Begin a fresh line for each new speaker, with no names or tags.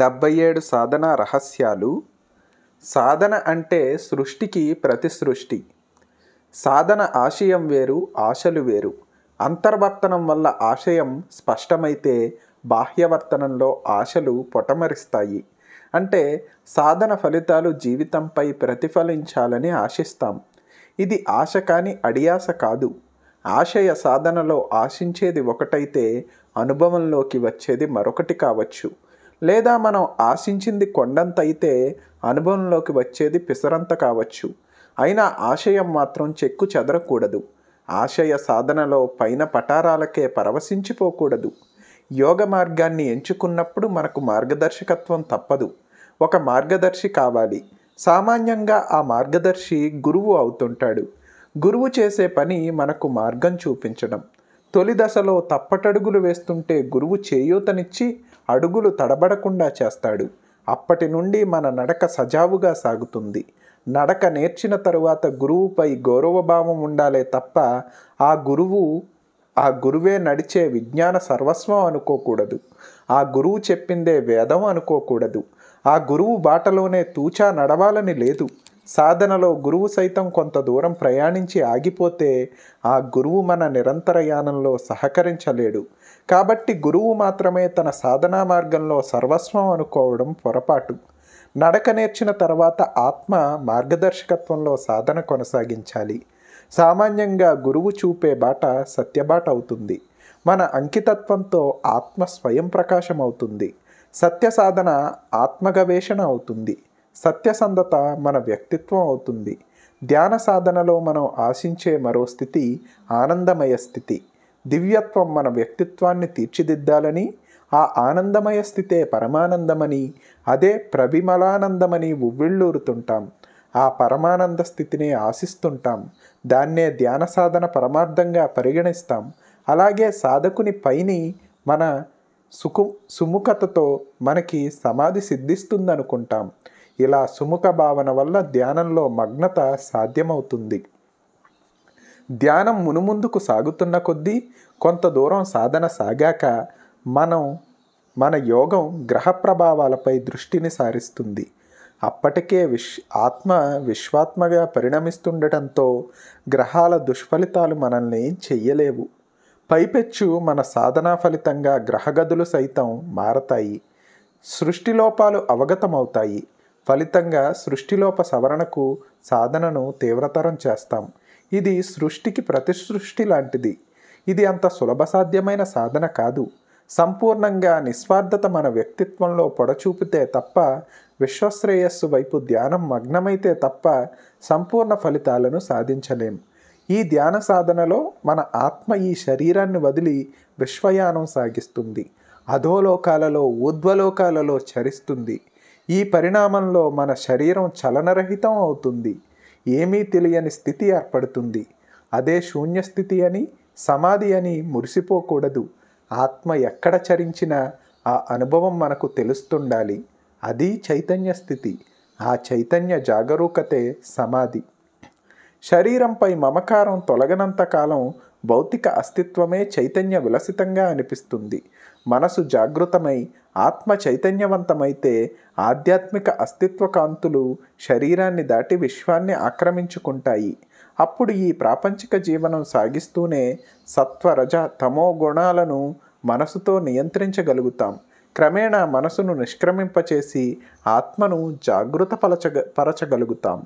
డెబ్బై ఏడు సాధన రహస్యాలు సాధన అంటే సృష్టికి ప్రతి సృష్టి సాధన ఆశయం వేరు ఆశలు వేరు అంతర్వర్తనం వల్ల ఆశయం స్పష్టమైతే బాహ్యవర్తనంలో ఆశలు పొటమరిస్తాయి అంటే సాధన ఫలితాలు జీవితంపై ప్రతిఫలించాలని ఆశిస్తాం ఇది ఆశ కాని అడియాస కాదు ఆశయ సాధనలో ఆశించేది ఒకటైతే అనుభవంలోకి వచ్చేది మరొకటి కావచ్చు లేదా మనం ఆశించింది కొండంత అయితే అనుభవంలోకి వచ్చేది పిసరంత కావచ్చు అయినా ఆశయం మాత్రం చెక్కు చెదరకూడదు ఆశయ సాధనలో పైన పటారాలకే పరవశించిపోకూడదు యోగ మార్గాన్ని ఎంచుకున్నప్పుడు మనకు మార్గదర్శకత్వం తప్పదు ఒక మార్గదర్శి కావాలి సామాన్యంగా ఆ మార్గదర్శి గురువు అవుతుంటాడు గురువు చేసే పని మనకు మార్గం చూపించడం తొలి దశలో తప్పటడుగులు వేస్తుంటే గురువు చేయూతనిచ్చి అడుగులు తడబడకుండా చేస్తాడు అప్పటి నుండి మన నడక సజావుగా సాగుతుంది నడక నేర్చిన తరువాత గురువుపై గౌరవభావం ఉండాలే తప్ప ఆ గురువు ఆ గురువే నడిచే విజ్ఞాన సర్వస్వం అనుకోకూడదు ఆ గురువు చెప్పిందే వేదం అనుకోకూడదు ఆ గురువు బాటలోనే తూచా నడవాలని లేదు సాధనలో గురువు సైతం కొంత దూరం ప్రయాణించి ఆగిపోతే ఆ గురువు మన నిరంతర యానంలో సహకరించలేడు కాబట్టి గురువు మాత్రమే తన సాధనా మార్గంలో సర్వస్వం అనుకోవడం పొరపాటు నడక నేర్చిన తర్వాత ఆత్మ మార్గదర్శకత్వంలో సాధన కొనసాగించాలి సామాన్యంగా గురువు చూపే బాట సత్యబాట అవుతుంది మన అంకితత్వంతో ఆత్మ స్వయం ప్రకాశం అవుతుంది సత్య సాధన ఆత్మగవేషణ అవుతుంది సత్యసంధత మన వ్యక్తిత్వం అవుతుంది ధ్యాన సాధనలో మనం ఆశించే మరో స్థితి ఆనందమయ స్థితి దివ్యత్వం మన వ్యక్తిత్వాన్ని తీర్చిదిద్దాలని ఆ ఆనందమయ స్థితే పరమానందమని అదే ప్రవిమలానందమని ఉవ్విళ్ళూరుతుంటాం ఆ పరమానంద స్థితిని ఆశిస్తుంటాం దాన్నే ధ్యాన సాధన పరమార్థంగా పరిగణిస్తాం అలాగే సాధకుని పైని మన సుకు సుముఖతతో మనకి సమాధి సిద్ధిస్తుందనుకుంటాం ఇలా సుముఖ భావన వల్ల ధ్యానంలో మగ్నత సాధ్యమవుతుంది ధ్యానం మునుముందుకు సాగుతున్న కొద్దీ కొంత దూరం సాధన సాగాక మనం మన యోగం గ్రహ ప్రభావాలపై దృష్టిని సారిస్తుంది అప్పటికే విశ్ ఆత్మ విశ్వాత్మగా పరిణమిస్తుండటంతో గ్రహాల దుష్ఫలితాలు మనల్ని చెయ్యలేవు పైపెచ్చు మన సాధనా ఫలితంగా గ్రహగదులు సైతం మారతాయి సృష్టిలోపాలు అవగతమవుతాయి ఫలితంగా సృష్టిలోప సవరణకు సాధనను తీవ్రతరం చేస్తాం ఇది సృష్టికి ప్రతిసృష్టి లాంటిది ఇది అంత సులభ సాధ్యమైన సాధన కాదు సంపూర్ణంగా నిస్వార్థత మన వ్యక్తిత్వంలో పొడచూపితే తప్ప విశ్వశ్రేయస్సు వైపు ధ్యానం మగ్నమైతే తప్ప సంపూర్ణ ఫలితాలను సాధించలేం ఈ ధ్యాన సాధనలో మన ఆత్మ ఈ శరీరాన్ని వదిలి విశ్వయానం సాగిస్తుంది అధోలోకాలలో ఊర్ధ్వలోకాలలో చరిస్తుంది ఈ పరిణామంలో మన శరీరం చలనరహితం అవుతుంది ఏమీ తెలియని స్థితి ఏర్పడుతుంది అదే శూన్యస్థితి అని సమాధి అని మురిసిపోకూడదు ఆత్మ ఎక్కడ చరించినా ఆ అనుభవం మనకు తెలుస్తుండాలి అది చైతన్య స్థితి ఆ చైతన్య జాగరూకతే సమాధి శరీరంపై మమకారం తొలగనంత కాలం భౌతిక అస్తిత్వమే చైతన్య విలసితంగా అనిపిస్తుంది మనసు జాగృతమై ఆత్మ చైతన్యవంతమైతే ఆధ్యాత్మిక అస్తిత్వ కాంతులు శరీరాన్ని దాటి విశ్వాన్ని ఆక్రమించుకుంటాయి అప్పుడు ఈ ప్రాపంచిక జీవనం సాగిస్తూనే సత్వరజ తమో గుణాలను మనసుతో నియంత్రించగలుగుతాం క్రమేణా మనసును నిష్క్రమింపచేసి ఆత్మను జాగృతపరచ పరచగలుగుతాం